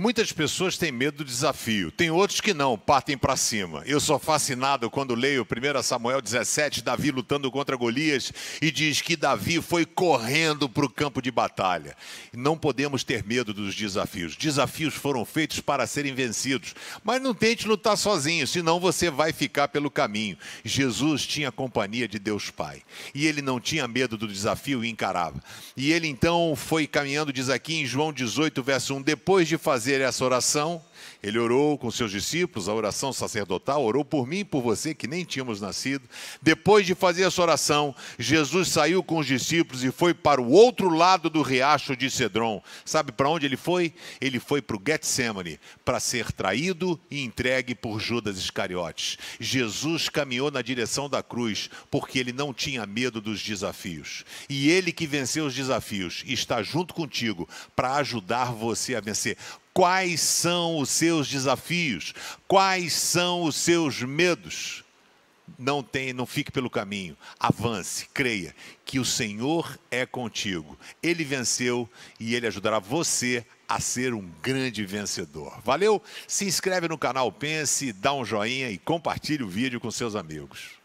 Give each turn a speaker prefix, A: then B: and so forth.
A: Muitas pessoas têm medo do desafio, tem outros que não, partem para cima. Eu sou fascinado quando leio 1 Samuel 17, Davi lutando contra Golias, e diz que Davi foi correndo para o campo de batalha. Não podemos ter medo dos desafios. Desafios foram feitos para serem vencidos, mas não tente lutar sozinho, senão você vai ficar pelo caminho. Jesus tinha a companhia de Deus Pai, e ele não tinha medo do desafio e encarava. E ele então foi caminhando, diz aqui em João 18, verso 1, depois de fazer fazer essa oração. Ele orou com seus discípulos, a oração sacerdotal, orou por mim e por você que nem tínhamos nascido. Depois de fazer essa oração, Jesus saiu com os discípulos e foi para o outro lado do riacho de Cedron. Sabe para onde ele foi? Ele foi para o Getsemane, para ser traído e entregue por Judas Iscariotes. Jesus caminhou na direção da cruz, porque ele não tinha medo dos desafios. E ele que venceu os desafios está junto contigo para ajudar você a vencer. Quais são os seus desafios? Quais são os seus medos? Não tem, não fique pelo caminho. Avance, creia que o Senhor é contigo. Ele venceu e ele ajudará você a ser um grande vencedor. Valeu? Se inscreve no canal Pense, dá um joinha e compartilhe o vídeo com seus amigos.